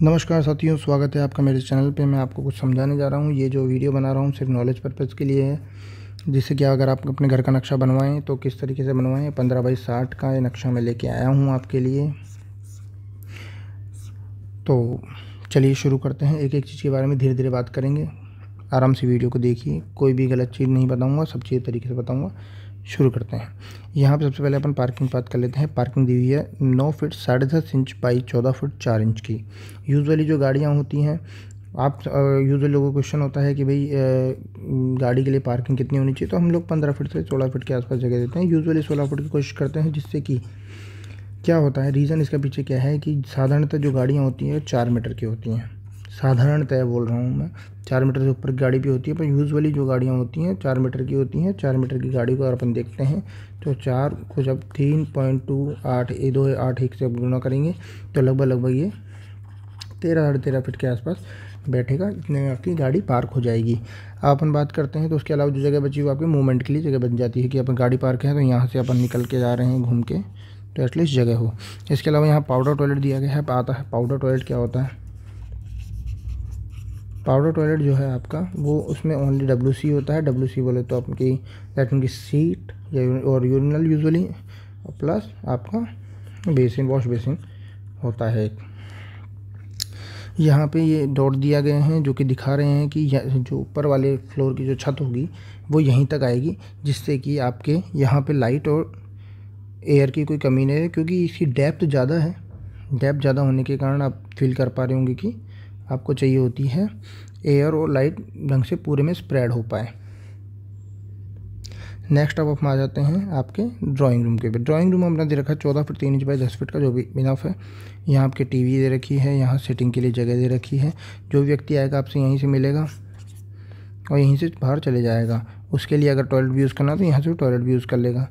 नमस्कार साथियों स्वागत है आपका मेरे चैनल पे मैं आपको कुछ समझाने जा रहा हूँ ये जो वीडियो बना रहा हूँ सिर्फ नॉलेज पर्पज़ के लिए है जिससे कि अगर आप अपने घर का नक्शा बनवाएं तो किस तरीके से बनवाएं पंद्रह बाई साठ का ये नक्शा मैं लेके आया हूँ आपके लिए तो चलिए शुरू करते हैं एक एक चीज़ के बारे में धीरे धीरे बात करेंगे आराम से वीडियो को देखिए कोई भी गलत चीज़ नहीं बताऊँगा सब चीज़ तरीके से बताऊँगा शुरू करते हैं यहाँ पर सबसे पहले अपन पार्किंग बात कर लेते हैं पार्किंग दी हुई है नौ फिट साढ़े दस इंच बाई चौदह फुट चार इंच की यूजुअली जो गाड़ियाँ होती हैं आप यूजुअली लोगों को क्वेश्चन होता है कि भाई गाड़ी के लिए पार्किंग कितनी होनी चाहिए तो हम लोग पंद्रह फिट से सोलह फिट के आसपास जगह देते हैं यूजुअली सोलह फुट की कोशिश करते हैं जिससे कि क्या होता है रीज़न इसका पीछे क्या है कि साधारणतः जो गाड़ियाँ होती हैं चार मीटर की होती हैं साधारणतः बोल रहा हूँ मैं चार मीटर से ऊपर की गाड़ी भी होती है पर यूजुअली जो गाड़ियाँ होती हैं चार मीटर की होती हैं चार मीटर की गाड़ी को अगर अपन देखते हैं तो चार को जब तीन पॉइंट टू आठ ए दो आठ एक से गुणा करेंगे तो लगभग लगभग ये तेरह साढ़े तेरह फिट के आसपास बैठेगा इतने में आपकी गाड़ी पार्क हो जाएगी अब अपन बात करते हैं तो उसके अलावा जो जगह बची हुई आपके मूवमेंट के लिए जगह बन जाती है कि अपन गाड़ी पार्क है तो यहाँ से अपन निकल के जा रहे हैं घूम के तो एटलीस्ट जगह हो इसके अलावा यहाँ पाउडर टॉयलेट दिया गया है आता है पाउडर टॉयलेट क्या होता है पाउडर टॉयलेट जो है आपका वो उसमें ओनली डब्ल्यू सी होता है डब्ल्यू सी बोले तो आपकी लेटरिन की सीट या और यूरिनल यूजली प्लस आपका बेसिन वॉश बेसिन होता है यहाँ पे ये डॉट दिया गए हैं जो कि दिखा रहे हैं कि जो ऊपर वाले फ्लोर की जो छत होगी वो यहीं तक आएगी जिससे कि आपके यहाँ पे लाइट और एयर की कोई कमी नहीं है क्योंकि इसकी डेप्थ ज़्यादा है डेप्थ ज़्यादा होने के कारण आप फील कर पा रहे होंगे कि आपको चाहिए होती है एयर और लाइट ढंग से पूरे में स्प्रेड हो पाए नेक्स्ट अब हम आ जाते हैं आपके ड्राइंग रूम के पे ड्राइंग रूम हमने दे रखा है चौदह फिट तीन इंच बाई दस फिट का जो भी इनाफ है यहाँ आपके टीवी दे रखी है यहाँ सेटिंग के लिए जगह दे रखी है जो व्यक्ति आएगा आपसे यहीं से मिलेगा और यहीं से बाहर चले जाएगा उसके लिए अगर टॉयलेट भी यूज़ करना तो यहाँ से टॉयलेट भी यूज़ कर लेगा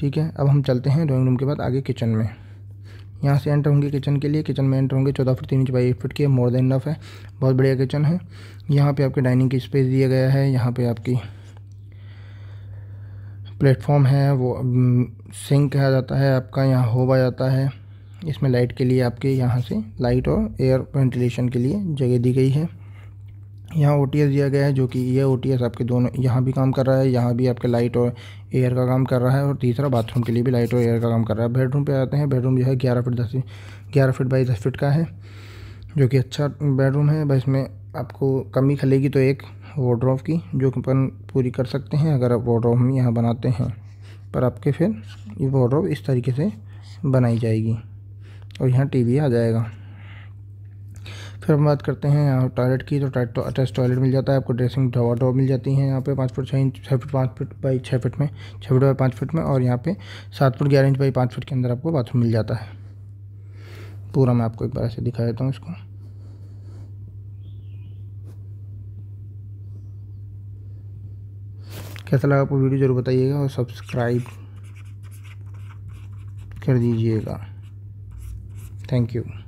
ठीक है अब हम चलते हैं ड्राॅइंग रूम के बाद आगे किचन में यहाँ से एंटर होंगे किचन के लिए किचन में एंटर होंगे चौदह फुट तीन इंच बाई एक फुट की मोर देन नफ है बहुत बढ़िया किचन है यहाँ पे आपके डाइनिंग की स्पेस दिया गया है यहाँ पे आपकी प्लेटफॉर्म है वो सिंक आ जाता है आपका यहाँ होब आ जाता है इसमें लाइट के लिए आपके यहाँ से लाइट और एयर वेंटिलेशन के लिए जगह दी गई है यहाँ ओ दिया गया है जो कि ये ओ आपके दोनों यहाँ भी काम कर रहा है यहाँ भी आपके लाइट और एयर का काम कर रहा है और तीसरा बाथरूम के लिए भी लाइट और एयर का काम कर रहा है बेडरूम पे आते हैं बेडरूम जो है ग्यारह फीट दस ग्यारह फीट बाई दस फीट का है जो कि अच्छा बेडरूम है भाई इसमें आपको कमी खलेगी तो एक वॉड्रॉफ की जो कि अपन पूरी कर सकते हैं अगर आप वॉड्रॉफ हम यहाँ बनाते हैं पर आपके फिर ये वॉड्रॉफ इस तरीके से बनाई जाएगी और यहाँ टी आ जाएगा फिर हम बात करते हैं यहाँ टॉयलेट की तो अटैच टॉयलेट मिल जाता है आपको ड्रेसिंग ड्रॉ मिल जाती है यहाँ पे पाँच फुट छः इंच छः फुट पाँच फुट बाई छः फुट में छः फुट बाई पाँच फुट में और यहाँ पे सात फुट ग्यारह इंच बाई पाँच फुट के अंदर आपको बाथरूम मिल जाता है पूरा मैं आपको एक बार ऐसे दिखा देता हूँ इसको कैसा लगा आपको वीडियो ज़रूर बताइएगा और सब्सक्राइब कर दीजिएगा थैंक यू